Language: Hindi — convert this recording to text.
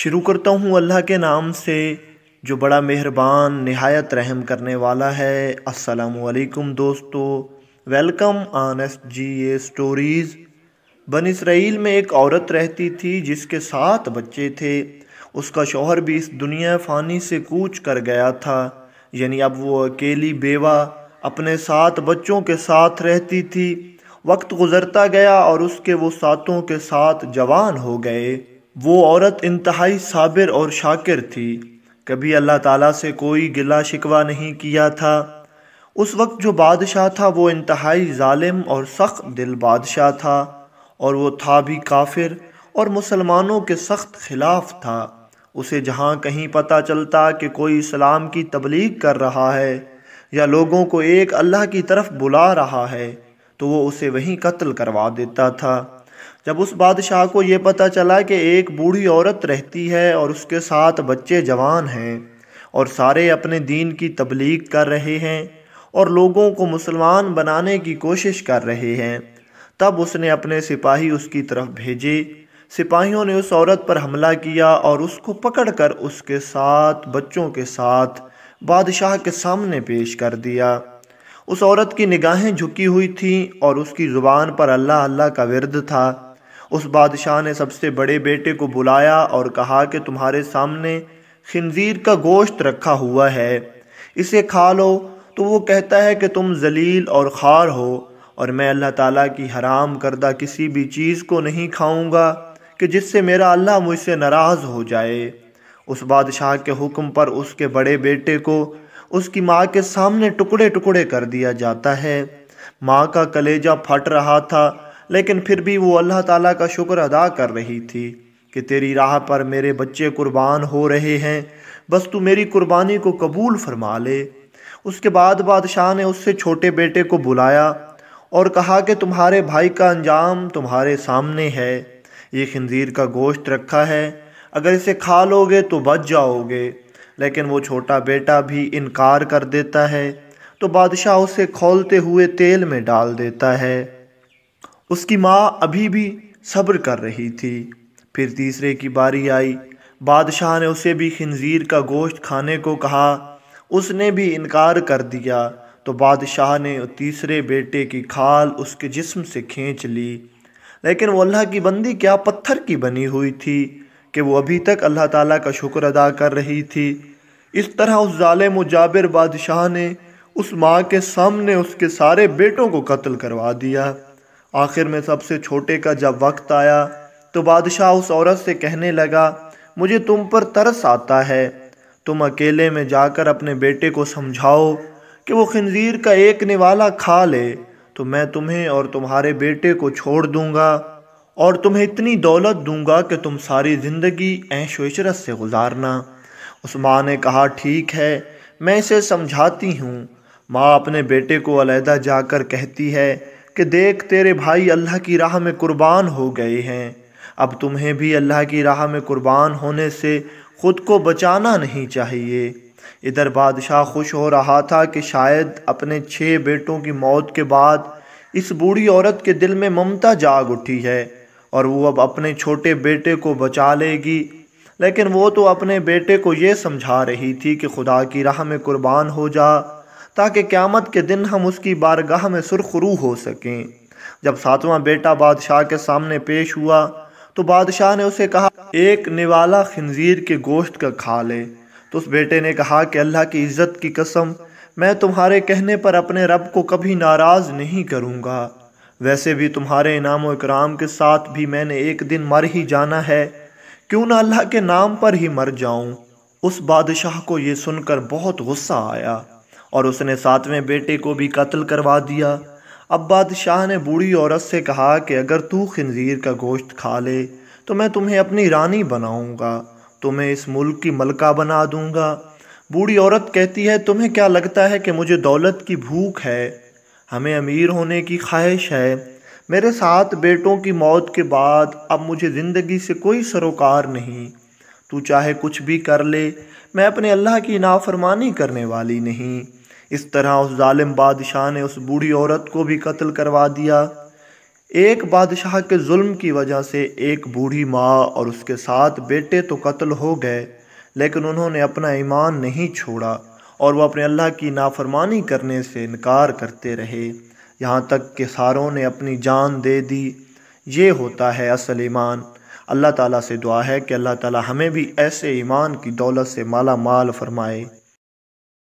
शुरू करता हूँ अल्लाह के नाम से जो बड़ा मेहरबान नहायत रहम करने वाला है असलकुम दोस्तों welcome S G A stories बन इसराइल में एक औरत रहती थी जिसके सात बच्चे थे उसका शोहर भी इस दुनिया फ़ानी से कूच कर गया था यानी अब वो अकेली बेवा अपने सात बच्चों के साथ रहती थी वक्त गुज़रता गया और उसके वो सातों के साथ जवान हो गए वो औरत इंतहाई साबिर और शाकिर थी कभी अल्लाह ताला से कोई गिला शिकवा नहीं किया था उस वक्त जो बादशाह था वो इंतहाई ालिम और सख्त दिल बादशाह था और वो था भी काफिर और मुसलमानों के सख्त खिलाफ था उसे जहाँ कहीं पता चलता कि कोई इस्लाम की तबलीग कर रहा है या लोगों को एक अल्लाह की तरफ बुला रहा है तो वो उसे वहीं कत्ल करवा देता था जब उस बादशाह को ये पता चला कि एक बूढ़ी औरत रहती है और उसके साथ बच्चे जवान हैं और सारे अपने दीन की तबलीग कर रहे हैं और लोगों को मुसलमान बनाने की कोशिश कर रहे हैं तब उसने अपने सिपाही उसकी तरफ भेजे सिपाहियों ने उस औरत पर हमला किया और उसको पकड़कर उसके साथ बच्चों के साथ बादशाह के सामने पेश कर दिया उस औरत की निगाहें झुकी हुई थीं और उसकी ज़ुबान पर अल्लाह अल्लाह का विरद था उस बादशाह ने सबसे बड़े बेटे को बुलाया और कहा कि तुम्हारे सामने खंजीर का गोश्त रखा हुआ है इसे खा लो तो वो कहता है कि तुम जलील और ख़ार हो और मैं अल्लाह ताला की हराम करदा किसी भी चीज़ को नहीं खाऊंगा कि जिससे मेरा अल्लाह मुझसे नाराज़ हो जाए उस बादशाह के हुक्म पर उसके बड़े बेटे को उसकी माँ के सामने टुकड़े टुकड़े कर दिया जाता है माँ का कलेजा फट रहा था लेकिन फिर भी वो अल्लाह ताला का शुक्र अदा कर रही थी कि तेरी राह पर मेरे बच्चे कुर्बान हो रहे हैं बस तू मेरी कुर्बानी को कबूल फरमा ले उसके बाद बादशाह ने उससे छोटे बेटे को बुलाया और कहा कि तुम्हारे भाई का अंजाम तुम्हारे सामने है ये खंजीर का गोश्त रखा है अगर इसे खा लोगे तो बच जाओगे लेकिन वो छोटा बेटा भी इनकार कर देता है तो बादशाह उसे खोलते हुए तेल में डाल देता है उसकी माँ अभी भी सब्र कर रही थी फिर तीसरे की बारी आई बादशाह ने उसे भी खंजीर का गोश्त खाने को कहा उसने भी इनकार कर दिया तो बादशाह ने तीसरे बेटे की खाल उसके जिस्म से खींच ली लेकिन वो अल्लाह की बंदी क्या पत्थर की बनी हुई थी कि वो अभी तक अल्लाह ताला का शुक्र अदा कर रही थी इस तरह उस ज़ालिम जाबिर बादशाह ने उस माँ के सामने उसके सारे बेटों को कत्ल करवा दिया आखिर में सबसे छोटे का जब वक्त आया तो बादशाह उस औरत से कहने लगा मुझे तुम पर तरस आता है तुम अकेले में जाकर अपने बेटे को समझाओ कि वो खंजीर का एक निवाला खा ले तो मैं तुम्हें और तुम्हारे बेटे को छोड़ दूंगा और तुम्हें इतनी दौलत दूंगा कि तुम सारी ज़िंदगी ऐश वशरत से गुजारना उस माँ ने कहा ठीक है मैं इसे समझाती हूँ माँ अपने बेटे को अलहदा जाकर कहती है कि देख तेरे भाई अल्लाह की राह में कुर्बान हो गए हैं अब तुम्हें भी अल्लाह की राह में कुर्बान होने से ख़ुद को बचाना नहीं चाहिए इधर बादशाह खुश हो रहा था कि शायद अपने छः बेटों की मौत के बाद इस बूढ़ी औरत के दिल में ममता जाग उठी है और वो अब अपने छोटे बेटे को बचा लेगी लेकिन वो तो अपने बेटे को ये समझा रही थी कि खुदा की राह में कुर्बान हो जा ताकि क़्यामत के दिन हम उसकी बारगाह में सुरखरू हो सकें जब सातवां बेटा बादशाह के सामने पेश हुआ तो बादशाह ने उसे कहा एक निवाला खंजीर के गोश्त का खा ले तो उस बेटे ने कहा कि अल्लाह की इज़्ज़त की कसम मैं तुम्हारे कहने पर अपने रब को कभी नाराज़ नहीं करूँगा वैसे भी तुम्हारे इनाम और इकराम के साथ भी मैंने एक दिन मर ही जाना है क्यों ना अल्लाह के नाम पर ही मर जाऊं उस बादशाह को ये सुनकर बहुत गुस्सा आया और उसने सातवें बेटे को भी कत्ल करवा दिया अब बादशाह ने बूढ़ी औरत से कहा कि अगर तू खंजीर का गोश्त खा ले तो मैं तुम्हें अपनी रानी बनाऊंगा तुम्हें इस मुल्क की मलका बना दूंगा बूढ़ी औरत कहती है तुम्हें क्या लगता है कि मुझे दौलत की भूख है हमें अमीर होने की ख्वाहिश है मेरे सात बेटों की मौत के बाद अब मुझे ज़िंदगी से कोई सरोकार नहीं तू चाहे कुछ भी कर ले मैं अपने अल्लाह की नाफरमानी करने वाली नहीं इस तरह उस ालिम बादशाह ने उस बूढ़ी औरत को भी कत्ल करवा दिया एक बादशाह के जुल्म की वजह से एक बूढ़ी माँ और उसके साथ बेटे तो कत्ल हो गए लेकिन उन्होंने अपना ईमान नहीं छोड़ा और वह अपने अल्लाह की नाफरमानी करने से इनकार करते रहे यहाँ तक कि सारों ने अपनी जान दे दी ये होता है असल ईमान अल्लाह ताला से दुआ है कि अल्लाह ताला हमें भी ऐसे ईमान की दौलत से माला माल फरमाए